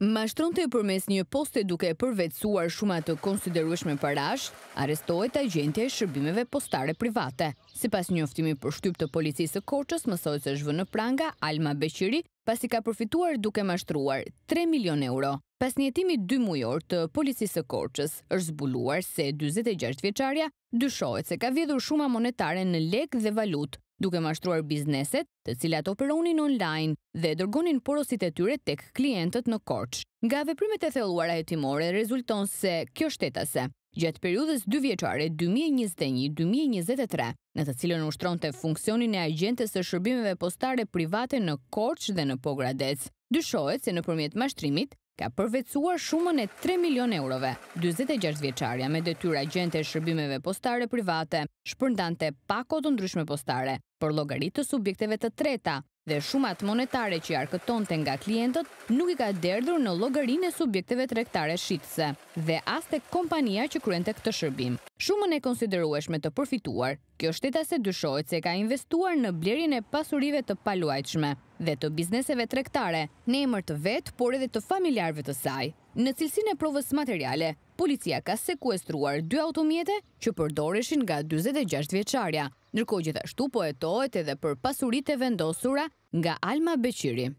Mashtronte për përmes një poste duke përvecuar shumë atë konsiderueshme parash, arestohet agentje e shërbimeve postare private. Si pas një oftimi për shtyp të policisë koqës, mësojt se zhvënë në pranga Alma Beqiri, pasi ka përfituar duke mashtruar 3 milion euro. Pas një jetimi 2 mujor të policisë koqës, është zbuluar se 26 vjeqarja, dyshojt se ka vjedhur shumë monetare në lek dhe valut, duke mashtruar bizneset të cilat operonin online dhe dërgonin porosit e tyre tek klientët në korç. Nga veprimet e theluara e timore, rezulton se kjo shtetase, gjatë periudës 2 vjeqare 2021-2023, në të cilën ushtron të funksionin e agentës së shërbimeve postare private në korç dhe në pogradec, dyshohet se në përmjet mashtrimit, ka përvecuar shumën e 3 milion eurove. 26 vjeqarja me detyra gjente e shërbimeve postare private, shpërndante pakot të ndryshme postare, për logaritë të subjekteve të treta, dhe shumat monetare që arkëton të nga klientët nuk i ka derdhur në logarin e subjekteve trektare shqitëse dhe as të kompania që kryen të këtë shërbim. Shumën e konsiderueshme të përfituar, kjo shteta se dyshojt se ka investuar në blerin e pasurive të paluajtshme dhe të bizneseve trektare, ne emër të vetë, por edhe të familjarve të saj. Në cilsin e provës materiale, policia ka sekuestruar dy automjete që përdoreshin nga 26 vjeqarja, nërko gjithashtu po e tohet edhe për pasurit e vendosura nga Alma Beqiri.